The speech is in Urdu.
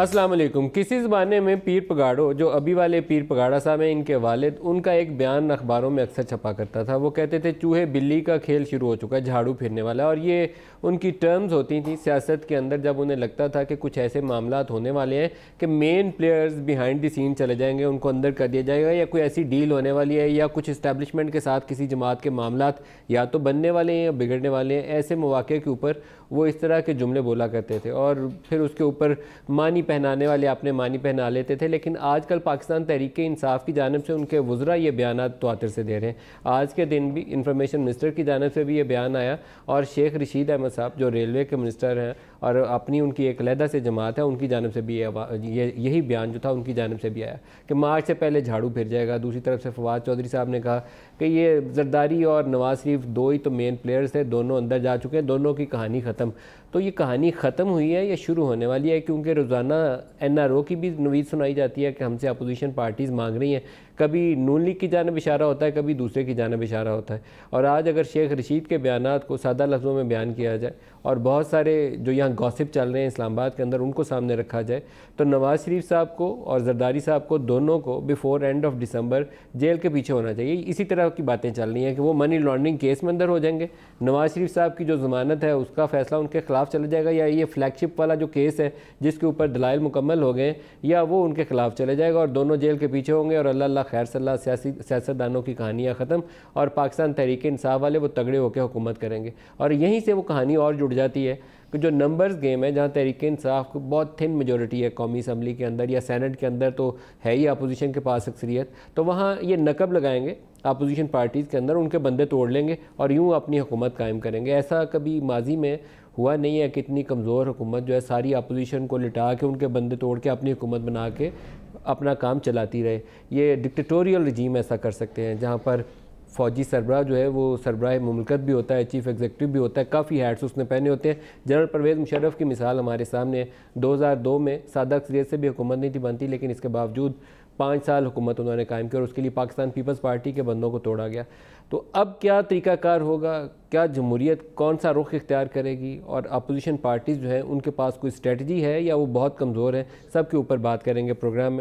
السلام علیکم کسی زمانے میں پیر پگاڑو جو ابھی والے پیر پگاڑا صاحب ہیں ان کے والد ان کا ایک بیان اخباروں میں اکثر چھپا کرتا تھا وہ کہتے تھے چوہے بلی کا کھیل شروع ہو چکا ہے جھاڑو پھرنے والا اور یہ ان کی ٹرمز ہوتی تھیں سیاست کے اندر جب انہیں لگتا تھا کہ کچھ ایسے معاملات ہونے والے ہیں کہ مین پلیئرز بیہائنڈ دی سین چلے جائیں گے ان کو اندر کر دیا جائے گا یا کوئی ایسی ڈیل ہونے والی ہے یا کچھ اسٹیبلشمنٹ کے ساتھ کسی جماعت کے معاملات یا تو بننے والے ہیں یا بگڑنے والے ہیں ایسے مواقع کے اوپر وہ اس طرح کے جملے بولا کرتے تھے اور پھر اس کے اوپر مانی پہنانے والے اپنے معنی پہنا لیتے تھے لیکن آج کل پاکستان تحریک انصاف کی جانب سے ان کے وزراء یہ بیانات تواتر سے دے رہے ہیں آج کے دن بھی انفارمیشن منسٹر کی جانب سے بھی یہ بیان آیا اور شیخ رشید احمد صاحب جو ریلوے کے منسٹر ہیں اور اپنی ان کی ایک علیحدہ سے جماعت ہے ان کی جانب سے بھی یہی بیان جو تھا ان کی جانب سے بھی آیا کہ مارچ سے پہلے جھاڑو پھر جائے گا دوسری طرف سے فواد چودھری صاحب نے کہا کہ یہ زرداری اور نواز شریف دو ہی تو مین پلیئرز تھے دونوں اندر جا چکے ہیں دونوں کی کہانی ختم تو یہ کہانی ختم ہوئی ہے یا شروع ہونے والی ہے کیونکہ روزانہ این آر او کی بھی نوید سنائی جاتی ہے کہ ہم سے اپوزیشن پارٹیز مانگ رہی ہیں کبھی نون لیگ کی جانب اشارہ ہوتا ہے کبھی دوسرے کی جانب اشارہ ہوتا ہے اور آج اگر شیخ رشید کے بیانات کو سادہ لفظوں میں بیان کیا جائے اور بہت سارے جو یہاں گوسپ چل رہے ہیں اسلام آباد کے اندر ان کو سامنے رکھا جائے تو نواز شریف صاحب کو اور زرداری صاحب کو دونوں کو before end of December jail کے پیچھے ہونا چاہیے اسی طرح کی باتیں چل رہی ہیں کہ وہ منی لانڈرنگ کیس میں اندر ہو جائیں گے نواز شریف صاحب کی جو ضمانت ہے اس کا فیصلہ ان کے خلاف چلا جائے گا یا یہ فلیکشپ والا جو کیس ہے جس کے اوپر دلائل مکمل ہو گئے یا وہ ان کے خلاف چلے جائے گا اور دونوں جیل کے پیچھے ہوں گے اور اللہ اللہ خیر صلی اللہ سیاسی دانوں کی کہانیاں ختم اور پاکستان تحریک انصاف والے وہ تگڑے ہو کے حکومت کریں گے اور یہیں سے وہ کہانی اور جڑ جاتی ہے کہ جو نمبرز گیم ہے جہاں تحریک انصاف بہت تھن میجورٹی ہے قومی اسمبلی کے اندر یا سینٹ کے اندر تو ہے ہی اپوزیشن کے پاس اکثریت تو وہاں یہ نقب لگائیں گے اپوزیشن پارٹیز کے اندر ان کے بندے توڑ لیں گے اور یوں اپنی حکومت قائم کریں گے ایسا کبھی ماضی میں ہوا نہیں ہے کہ اتنی کمزور حکومت جو ہے ساری اپوزیشن کو لٹا کے ان کے بندے توڑ کے اپنی حکومت بنا کے اپنا کام چلاتی رہے یہ ڈکٹیٹوریل رجیم ایسا کر سکتے ہیں جہاں پر فوجی سربراہ جو ہے وہ سربراہ مملکت بھی ہوتا ہے چیف ایگزیکٹو بھی ہوتا ہے کافی ہیڈس اس نے پہنے ہوتے ہیں جنرل پرویز مشرف کی مثال ہمارے سامنے دوزار دو ہزار دو میں سادہ اکثریت سے بھی حکومت نہیں تھی بنتی لیکن اس کے باوجود پانچ سال حکومت انہوں نے قائم کی اور اس کے لیے پاکستان پیپلز پارٹی کے بندوں کو توڑا گیا تو اب کیا طریقہ کار ہوگا کیا جمہوریت کون سا رخ اختیار کرے گی اور اپوزیشن پارٹیز جو ہیں ان کے پاس کوئی اسٹریٹجی ہے یا وہ بہت کمزور ہیں سب کے اوپر بات کریں گے پروگرام میں